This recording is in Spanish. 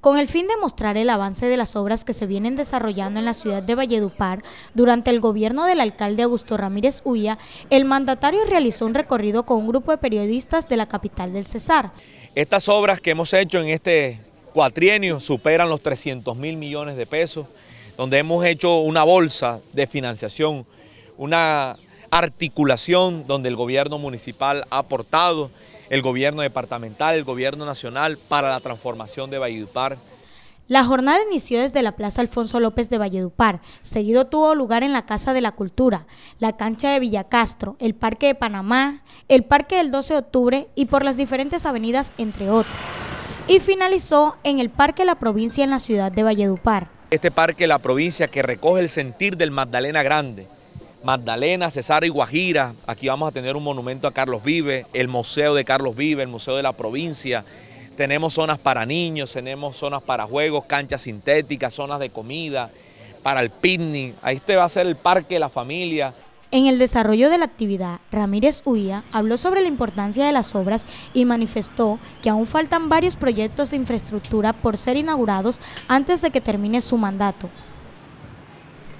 Con el fin de mostrar el avance de las obras que se vienen desarrollando en la ciudad de Valledupar, durante el gobierno del alcalde Augusto Ramírez Uya, el mandatario realizó un recorrido con un grupo de periodistas de la capital del Cesar. Estas obras que hemos hecho en este cuatrienio superan los 300 mil millones de pesos, donde hemos hecho una bolsa de financiación, una articulación donde el gobierno municipal ha aportado el gobierno departamental, el gobierno nacional para la transformación de Valledupar. La jornada inició desde la Plaza Alfonso López de Valledupar, seguido tuvo lugar en la Casa de la Cultura, la cancha de Villacastro, el Parque de Panamá, el Parque del 12 de Octubre y por las diferentes avenidas, entre otros. Y finalizó en el Parque La Provincia en la ciudad de Valledupar. Este Parque La Provincia que recoge el sentir del Magdalena Grande, Magdalena, Cesar y Guajira. Aquí vamos a tener un monumento a Carlos Vive, el Museo de Carlos Vive, el Museo de la Provincia. Tenemos zonas para niños, tenemos zonas para juegos, canchas sintéticas, zonas de comida, para el picnic. Ahí este va a ser el parque de la familia. En el desarrollo de la actividad, Ramírez Huía habló sobre la importancia de las obras y manifestó que aún faltan varios proyectos de infraestructura por ser inaugurados antes de que termine su mandato.